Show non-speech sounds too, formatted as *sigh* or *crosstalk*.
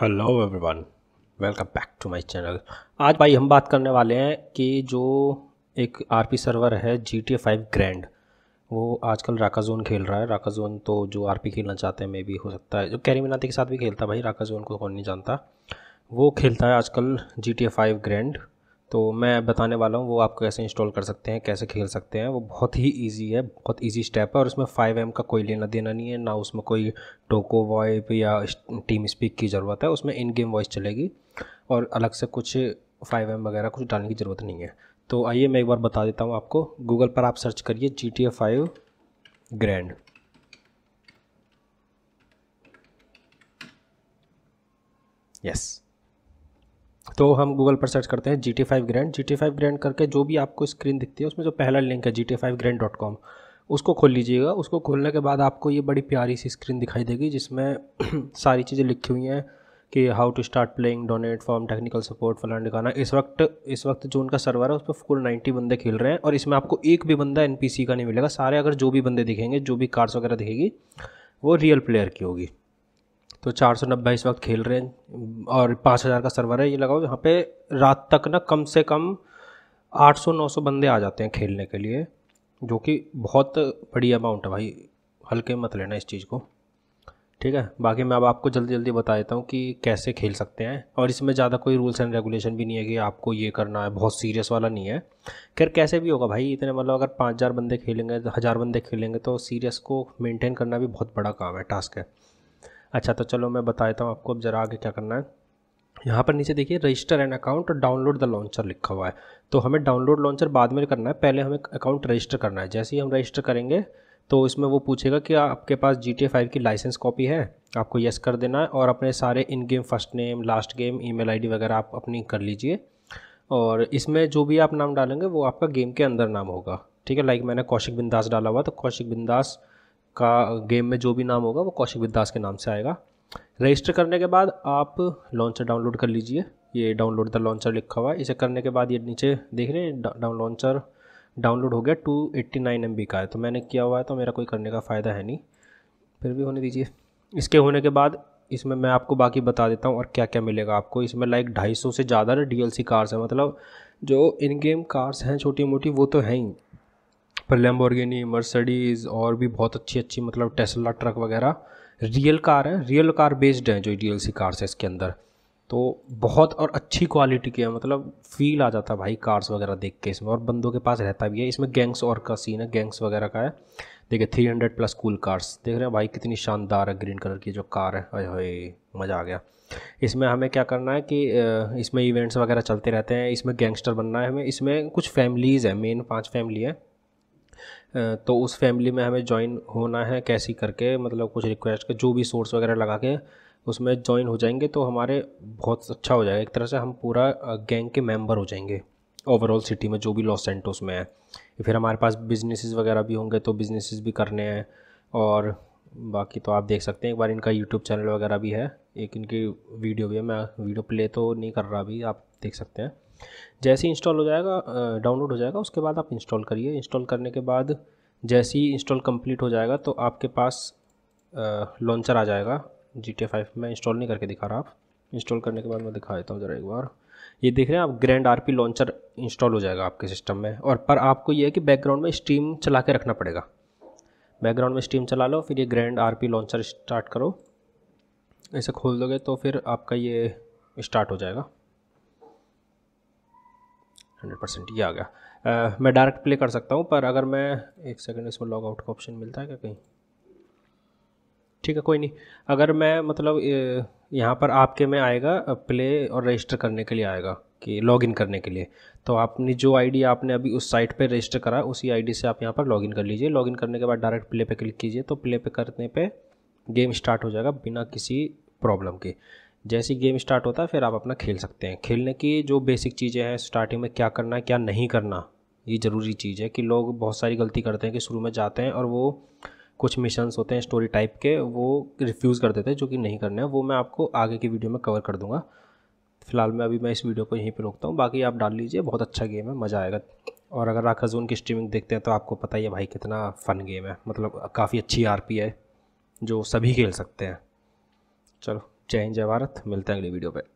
hello everyone welcome back to my channel आज भाई हम बात करने वाले हैं कि जो एक आरपी सर्वर है जी टी फाइव ग्रैंड वो आजकल राका जोन खेल रहा है राका जोन तो जो आरपी खेलना चाहते हैं मे भी हो सकता है जो कैरी मिनाती के साथ भी खेलता है भाई राका जोन को कौन नहीं जानता वो खेलता है आजकल जी टी फाइव ग्रैंड तो मैं बताने वाला हूँ वो आप कैसे इंस्टॉल कर सकते हैं कैसे खेल सकते हैं वो बहुत ही ईजी है बहुत ईजी स्टेप है और इसमें फाइव एम का कोई लेना देना नहीं है ना उसमें कोई टोको वॉइप या टीम स्पीक की ज़रूरत है उसमें इन गेम वॉइस चलेगी और अलग से कुछ फाइव एम वगैरह कुछ डालने की ज़रूरत नहीं है तो आइए मैं एक बार बता देता हूँ आपको गूगल पर आप सर्च करिए G T five grand yes तो हम गूगल पर सर्च करते हैं G T five grand G T five grand करके जो भी आपको स्क्रीन दिखती है उसमें जो पहला लिंक है G T five grand dot com उसको खोल लीजिएगा उसको खोलने के बाद आपको ये बड़ी प्यारी सी स्क्रीन दिखाई देगी जिसमें *clears throat* सारी चीज़ें लिखी हुई हैं कि how to start playing donate form technical support फलान ढिकाना इस वक्त इस वक्त जो उनका सर्वर है उस पर फुल नाइन्टी बंदे खेल रहे हैं और इसमें आपको एक भी बंदा एन का नहीं मिलेगा सारे अगर जो भी बंदे दिखेंगे जो भी कार्ड्स वगैरह दिखेगी वो रियल प्लेयर की होगी तो चार सौ नब्बे इस वक्त खेल रहे हैं और पाँच हज़ार का सर्वर है ये लगाओ यहाँ पे रात तक ना कम से कम आठ सौ नौ सौ बंदे आ जाते हैं खेलने के लिए जो कि बहुत बड़ी अमाउंट है भाई हल्के मत लेना इस चीज़ को ठीक है बाकी मैं अब आपको जल्दी जल्दी बता देता हूँ कि कैसे खेल सकते हैं और इसमें ज़्यादा कोई रूल्स एंड रेगुलेशन भी नहीं है कि आपको ये करना है बहुत सीरियस वाला नहीं है खैर कैसे भी होगा भाई इतने मतलब अगर पाँच हज़ार बंदे खेलेंगे हज़ार बंदे खेलेंगे तो सीरियस को मेंटेन करना भी बहुत बड़ा काम है टास्क है अच्छा तो चलो मैं बता देता हूँ आपको अब ज़रा आगे क्या करना है यहाँ पर नीचे देखिए रजिस्टर एंड अकाउंट और डाउनलोड द लॉन्चर लिखा हुआ है तो हमें डाउनलोड लॉन्चर बाद में करना है पहले हमें अकाउंट रजिस्टर करना है जैसे ही हम रजिस्टर करेंगे तो इसमें वो पूछेगा कि आपके पास जी टी फाइव की लाइसेंस कॉपी है आपको यस कर देना है और अपने सारे in game first name last game email वगैरह आप अपनी कर लीजिए और इसमें जो भी आप नाम डालेंगे वो आपका गेम के अंदर नाम होगा ठीक है लाइक मैंने कौशिक बिंदास डाला हुआ तो कौशिक बिंदास का गेम में जो भी नाम होगा वो कौशिक विद्यास के नाम से आएगा रजिस्टर करने के बाद आप लॉन्चर डाउनलोड कर लीजिए ये डाउनलोड द लॉन्चर लिखा हुआ है इसे करने के बाद ये नीचे देख रहे हैं डाउन लॉन्चर डाउनलोड हो गया two eighty nine M B का है तो मैंने किया हुआ है तो मेरा कोई करने का फ़ायदा है नहीं फिर भी होने दीजिए इसके होने के बाद इसमें मैं आपको बाकी बता देता हूँ और क्या क्या मिलेगा आपको इसमें लाइक ढाई सौ से ज़्यादा डी एल सी कार्स हैं मतलब जो इन गेम कार्स हैं छोटी मोटी वो तो हैं ही पर लेम्बोर्गिनी मर्सडीज़ और भी बहुत अच्छी अच्छी मतलब टेस्ला ट्रक वगैरह रियल कार है रियल कार बेस्ड हैं जो डी सी कार्स है इसके अंदर तो बहुत और अच्छी क्वालिटी के है मतलब फील आ जाता है भाई कार्स वगैरह देख के इसमें और बंदों के पास रहता भी है इसमें गैंग्स और का सीन है गैंग्स वगैरह का है देखिए three hundred plus cool cars देख रहे हैं भाई कितनी शानदार है ग्रीन कलर की जो कार है अरे हाई मज़ा आ गया इसमें हमें क्या करना है कि इसमें इवेंट्स वगैरह चलते रहते हैं इसमें गैंगस्टर बनना है हमें इसमें कुछ फैमिलीज़ हैं मेन पाँच फैमिली हैं तो उस फैमिली में हमें ज्वाइन होना है कैसी करके मतलब कुछ रिक्वेस्ट जो भी सोर्स वगैरह लगा के उसमें ज्वाइन हो जाएंगे तो हमारे बहुत अच्छा हो जाएगा एक तरह से हम पूरा गैंग के मेंबर हो जाएंगे ओवरऑल सिटी में जो भी लॉस सेंटोस में है फिर हमारे पास बिजनेसेस वगैरह भी होंगे तो बिजनेसेस भी करने हैं और बाकी तो आप देख सकते हैं एक बार इनका यूट्यूब चैनल वगैरह भी है एक इनकी वीडियो भी है मैं वीडियो प्ले तो नहीं कर रहा अभी आप देख सकते हैं जैसे ही इंस्टॉल हो जाएगा डाउनलोड हो जाएगा उसके बाद आप इंस्टॉल करिए इंस्टॉल करने के बाद जैसे ही इंस्टॉल कंप्लीट हो जाएगा तो आपके पास लॉन्चर आ जाएगा जी टी फाइव मैं इंस्टॉल नहीं करके दिखा रहा आप इंस्टॉल करने के बाद मैं दिखा देता हूँ ज़रा एक बार ये देख रहे हैं आप grand R P launcher install हो जाएगा आपके सिस्टम में और पर आपको ये है कि बैकग्राउंड में स्ट्रीम चला के रखना पड़ेगा बैकग्राउंड में स्ट्रीम चला लो फिर ये grand R P launcher start करो ऐसे खोल दोगे तो फिर आपका ये स्टार्ट हो जाएगा हंड्रेड परसेंट ये आ गया आ, मैं डायरेक्ट प्ले कर सकता हूँ पर अगर मैं एक सेकंड इसमें लॉग आउट का ऑप्शन मिलता है क्या कहीं ठीक है कोई नहीं अगर मैं मतलब यहाँ पर आपके में आएगा प्ले और रजिस्टर करने के लिए आएगा कि लॉगिन करने के लिए तो आपने जो आईडी आपने अभी उस साइट पे रजिस्टर करा उसी आईडी से आप यहाँ पर लॉगिन कर लीजिए लॉगिन करने के बाद डायरेक्ट प्ले पे क्लिक कीजिए तो प्ले पे करने पे गेम स्टार्ट हो जाएगा बिना किसी प्रॉब्लम के जैसे गेम स्टार्ट होता है फिर आप अपना खेल सकते हैं खेलने की जो बेसिक चीज़ें हैं स्टार्टिंग में क्या करना है क्या नहीं करना ये ज़रूरी चीज़ है कि लोग बहुत सारी गलती करते हैं कि शुरू में जाते हैं और वो कुछ मिशंस होते हैं स्टोरी टाइप के वो रिफ्यूज़ कर देते हैं जो कि नहीं करने हैं वो मैं आपको आगे की वीडियो में कवर कर दूंगा फिलहाल मैं अभी मैं इस वीडियो को यहीं पर रोकता हूँ बाकी आप डाल लीजिए बहुत अच्छा गेम है मज़ा आएगा और अगर जोन की स्ट्रीमिंग देखते हैं तो आपको पता ही है भाई कितना फ़न गेम है मतलब काफ़ी अच्छी आर है जो सभी खेल सकते हैं चलो जय हिंद जय भारत मिलते हैं अगले वीडियो पर